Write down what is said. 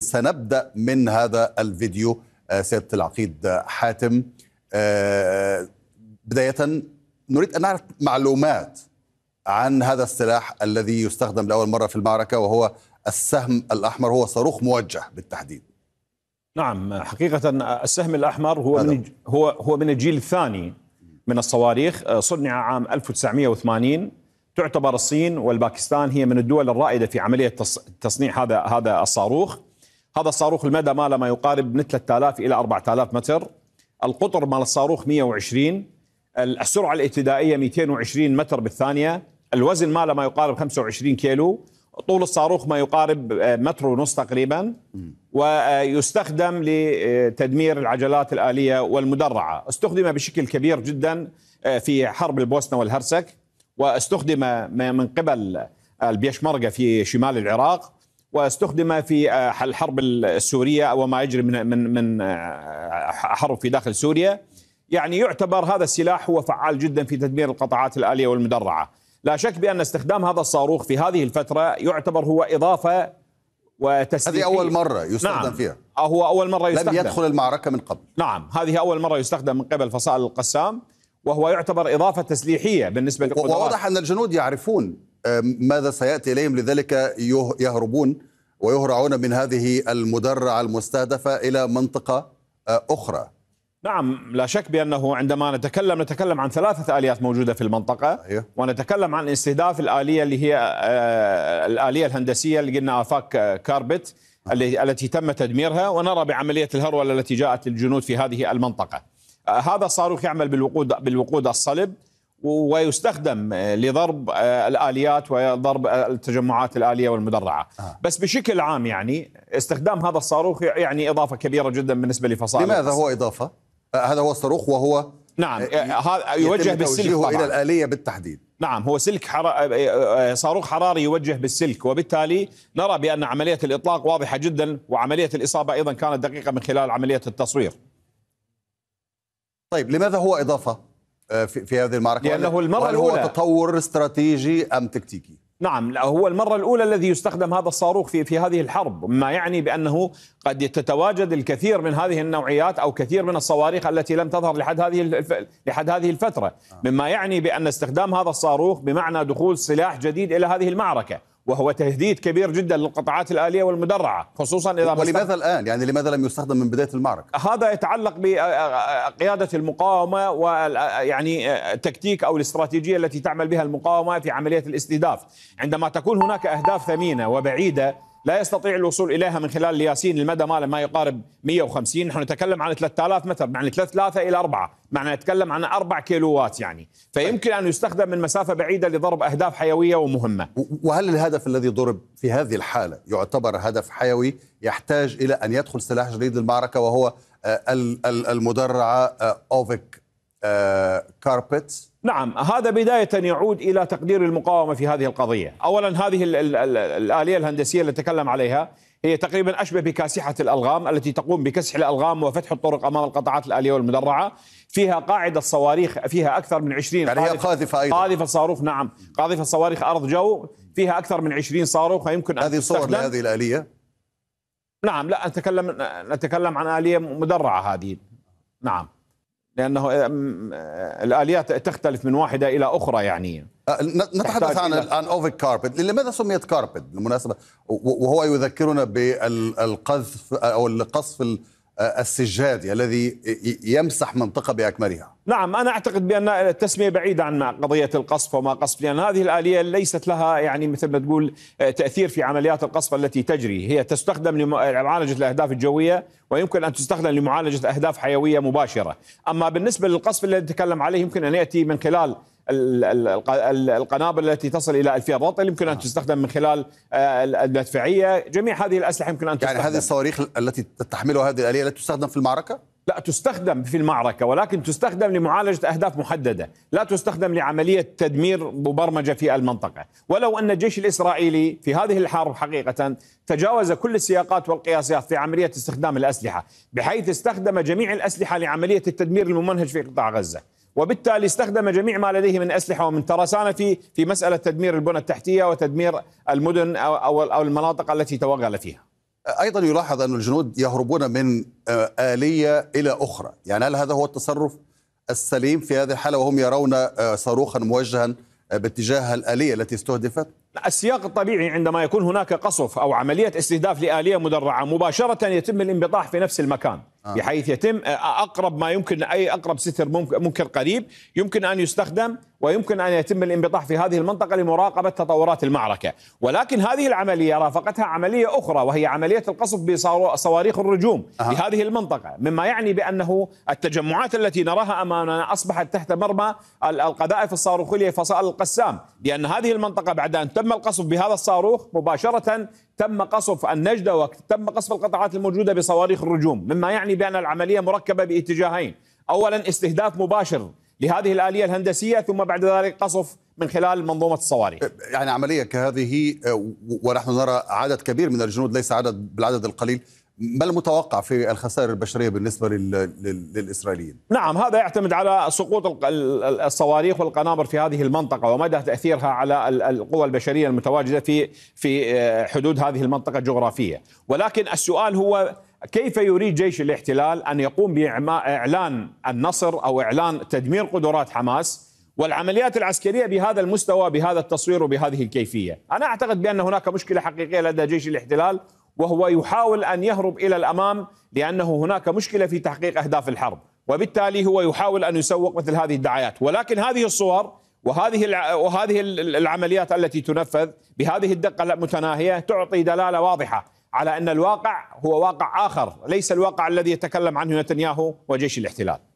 سنبدأ من هذا الفيديو آه، سيادة العقيد آه، حاتم آه، بداية نريد أن نعرف معلومات عن هذا السلاح الذي يستخدم لأول مرة في المعركة وهو السهم الأحمر هو صاروخ موجه بالتحديد نعم حقيقة السهم الأحمر هو من هو هو من الجيل الثاني من الصواريخ صنع عام 1980 تعتبر الصين والباكستان هي من الدول الرائدة في عملية تصنيع هذا هذا الصاروخ هذا الصاروخ المدى ماله ما يقارب من 3000 الى 4000 متر القطر مال الصاروخ 120 السرعه الابتدائيه 220 متر بالثانيه الوزن ماله ما يقارب 25 كيلو طول الصاروخ ما يقارب آه، متر ونص تقريبا ويستخدم لتدمير العجلات الآلية والمدرعة استخدم بشكل كبير جدا آه، في حرب البوسنة والهرسك واستخدم من قبل البيشمركة في شمال العراق واستخدم في آه، الحرب السوريه وما يجري من من من آه، حرب في داخل سوريا يعني يعتبر هذا السلاح هو فعال جدا في تدمير القطاعات الآلية والمدرعة لا شك بأن استخدام هذا الصاروخ في هذه الفترة يعتبر هو إضافة وتسليح هذه أول مرة يستخدم نعم. فيها هو أول مرة يستخدم لم يدخل المعركة من قبل نعم هذه أول مرة يستخدم من قبل فصائل القسام وهو يعتبر إضافة تسليحية بالنسبة لقدرات ووضح أن الجنود يعرفون ماذا سياتي اليهم لذلك يهربون ويهرعون من هذه المدرعه المستهدفه الى منطقه اخرى نعم لا شك بأنه عندما نتكلم نتكلم عن ثلاثة آليات موجودة في المنطقة أيوه. ونتكلم عن استهداف الآلية اللي هي الآلية الهندسية اللي قلنا آفاك كاربت التي تم تدميرها ونرى بعملية الهرولة التي جاءت للجنود في هذه المنطقة هذا الصاروخ يعمل بالوقود بالوقود الصلب ويستخدم آه، لضرب آه، الاليات وضرب آه، التجمعات الاليه والمدرعه آه. بس بشكل عام يعني استخدام هذا الصاروخ يعني اضافه كبيره جدا بالنسبه لفصائل لماذا هو اضافه هذا هو الصاروخ وهو نعم هذا يوجه بالسلك طبعا. الى الاليه بالتحديد نعم هو سلك حرا... صاروخ حراري يوجه بالسلك وبالتالي نرى بان عمليه الاطلاق واضحه جدا وعمليه الاصابه ايضا كانت دقيقه من خلال عمليه التصوير طيب لماذا هو اضافه آه، في هذه المعركه لانه المره الاولى هو تطور استراتيجي ام تكتيكي نعم لا هو المرة الأولى الذي يستخدم هذا الصاروخ في في هذه الحرب، ما يعني بأنه قد تتواجد الكثير من هذه النوعيات أو كثير من الصواريخ التي لم تظهر لحد هذه الف... لحد هذه الفترة، آه. مما يعني بأن استخدام هذا الصاروخ بمعنى دخول سلاح جديد إلى هذه المعركة، وهو تهديد كبير جدا للقطاعات الآلية والمدرعة خصوصا إذا ولماذا الآن يعني لماذا لم يستخدم من بداية المعركة هذا يتعلق بقيادة آه، آه، آه، المقاومة ويعني التكتيك أو الاستراتيجية التي تعمل بها المقاومة في عملية الاستهداف عندما تكون هناك أهداف ثمينة وبعيدة لا يستطيع الوصول اليها من خلال الياسين المدى ماله ما يقارب 150 نحن نتكلم عن 3000 متر يعني 3 الى 4 معنى نتكلم عن 4 كيلووات يعني فيمكن ان يستخدم من مسافه بعيده لضرب اهداف حيويه ومهمه وهل الهدف الذي ضرب في هذه الحاله يعتبر هدف حيوي يحتاج الى ان يدخل سلاح جديد للمعركه وهو آه، المدرعه آه، اوفيك كاربت آه، نعم هذا بداية يعود إلى تقدير المقاومة في هذه القضية أولا هذه الآلية الهندسية التي تكلم عليها هي تقريبا أشبه بكاسحة الألغام التي تقوم بكسح الألغام وفتح الطرق أمام القطعات الآلية والمدرعة فيها قاعدة صواريخ فيها أكثر من 20 يعني هي قاذفة أيضا قاذفة صاروخ نعم قاذفة صواريخ أرض جو فيها أكثر من 20 صاروخ يمكن أن هذه صور لهذه الآلية نعم لا نتكلم نتكلم عن آلية مدرعة هذه نعم لانه آه، آه، الاليات تختلف من واحده الى اخرى يعني أه، نتحدث عن عن اوفيك كاربت لماذا سميت كاربت بالمناسبه وهو يذكرنا بالقذف او القصف السجاد الذي يمسح منطقة بأكملها نعم أنا أعتقد بأن التسمية بعيدة عن قضية القصف وما قصف لأن هذه الآلية ليست لها يعني مثل ما تقول آه، تأثير في عمليات القصف التي تجري هي تستخدم لمعالجة الأهداف الجوية ويمكن أن تستخدم لمعالجة أهداف حيوية مباشرة أما بالنسبة للقصف الذي نتكلم عليه يمكن أن يأتي من خلال القنابل التي تصل الى الفئه رطل يمكن ان نعم. تستخدم من خلال آه، المدفعيه، جميع هذه الاسلحه يمكن ان تستخدم يعني هذه الصواريخ التي تحملها هذه الاليه لا تستخدم في المعركه؟ لا تستخدم في المعركة ولكن تستخدم لمعالجة أهداف محددة لا تستخدم لعملية تدمير مبرمجة في المنطقة ولو أن الجيش الإسرائيلي في هذه الحرب حقيقة تجاوز كل السياقات والقياسات في عملية استخدام الأسلحة بحيث استخدم جميع الأسلحة لعملية التدمير الممنهج في قطاع غزة وبالتالي استخدم جميع ما لديه من اسلحه ومن ترسانه في في مساله تدمير البنى التحتيه وتدمير المدن او او, المناطق التي توغل فيها. ايضا يلاحظ ان الجنود يهربون من آه، اليه الى اخرى، يعني هل هذا هو التصرف السليم في هذه الحاله وهم يرون آه، صاروخا موجها آه، باتجاه الاليه التي استهدفت؟ السياق الطبيعي عندما يكون هناك قصف او عمليه استهداف لاليه مدرعه مباشره يتم الانبطاح في نفس المكان. آه. بحيث يتم آه، اقرب ما يمكن اي اقرب ستر ممكن ممكن قريب يمكن ان يستخدم ويمكن ان يتم الانبطاح في هذه المنطقه لمراقبه تطورات المعركه، ولكن هذه العمليه رافقتها عمليه اخرى وهي عمليه القصف بصواريخ الرجوم أه. هذه المنطقه، مما يعني بانه التجمعات التي نراها امامنا اصبحت تحت مرمى القذائف الصاروخيه فصائل القسام، لان هذه المنطقه بعد ان تم القصف بهذا الصاروخ مباشره تم قصف النجدة وتم قصف القطاعات الموجودة بصواريخ الرجوم مما يعني بأن العملية مركبة باتجاهين أولا استهداف مباشر لهذه الآلية الهندسية ثم بعد ذلك قصف من خلال منظومة الصواريخ يعني عملية كهذه آه، ونحن نرى عدد كبير من الجنود ليس عدد بالعدد القليل ما المتوقع في الخسائر البشريه بالنسبه للاسرائيليين؟ نعم هذا يعتمد على سقوط الصواريخ والقنابر في هذه المنطقه ومدى تاثيرها على القوى البشريه المتواجده في في حدود هذه المنطقه الجغرافيه، ولكن السؤال هو كيف يريد جيش الاحتلال ان يقوم باعلان النصر او اعلان تدمير قدرات حماس والعمليات العسكريه بهذا المستوى بهذا التصوير وبهذه الكيفيه، انا اعتقد بان هناك مشكله حقيقيه لدى جيش الاحتلال وهو يحاول ان يهرب الى الامام لانه هناك مشكله في تحقيق اهداف الحرب وبالتالي هو يحاول ان يسوق مثل هذه الدعايات ولكن هذه الصور وهذه وهذه العمليات التي تنفذ بهذه الدقه المتناهيه تعطي دلاله واضحه على ان الواقع هو واقع اخر ليس الواقع الذي يتكلم عنه نتنياهو وجيش الاحتلال